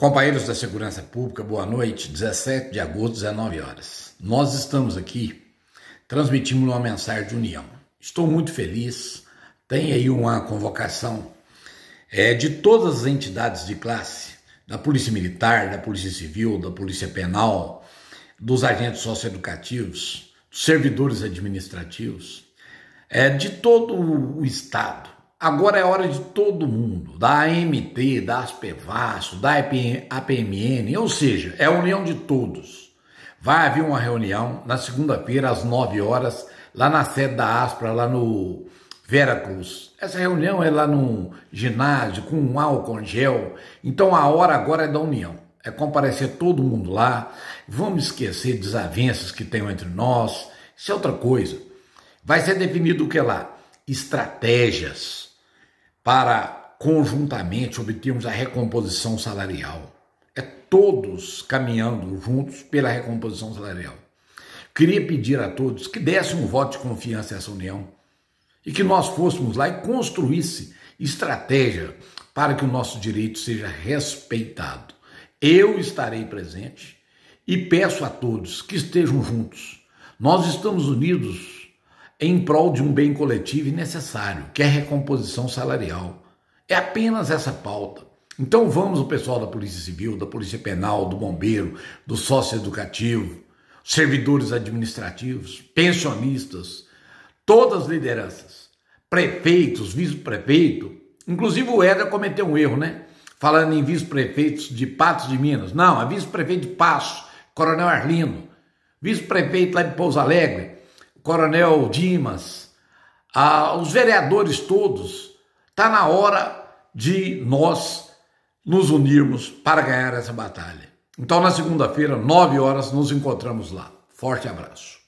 Companheiros da Segurança Pública, boa noite. 17 de agosto, 19 horas. Nós estamos aqui transmitindo uma mensagem de união. Estou muito feliz. Tem aí uma convocação é, de todas as entidades de classe, da Polícia Militar, da Polícia Civil, da Polícia Penal, dos agentes socioeducativos, dos servidores administrativos, é, de todo o Estado, Agora é hora de todo mundo, da AMT, da Aspevaço, da APMN, ou seja, é a união de todos. Vai haver uma reunião na segunda-feira, às 9 horas, lá na sede da Aspra, lá no Veracruz. Essa reunião é lá no ginásio, com um álcool gel. Então a hora agora é da união. É comparecer todo mundo lá. Vamos esquecer desavenças que tem entre nós. Isso é outra coisa. Vai ser definido o que lá? Estratégias para conjuntamente obtermos a recomposição salarial. É todos caminhando juntos pela recomposição salarial. Queria pedir a todos que dessem um voto de confiança a essa união e que nós fôssemos lá e construísse estratégia para que o nosso direito seja respeitado. Eu estarei presente e peço a todos que estejam juntos. Nós estamos unidos em prol de um bem coletivo e necessário, que é recomposição salarial. É apenas essa pauta. Então vamos o pessoal da Polícia Civil, da Polícia Penal, do Bombeiro, do Sócio Educativo, servidores administrativos, pensionistas, todas as lideranças, prefeitos, vice-prefeito, inclusive o Edra cometeu um erro, né? Falando em vice-prefeitos de Patos de Minas. Não, é vice-prefeito de Passo, Coronel Arlindo, vice-prefeito lá de Pouso Alegre, Coronel Dimas, aos vereadores todos, está na hora de nós nos unirmos para ganhar essa batalha. Então, na segunda-feira, nove horas, nos encontramos lá. Forte abraço.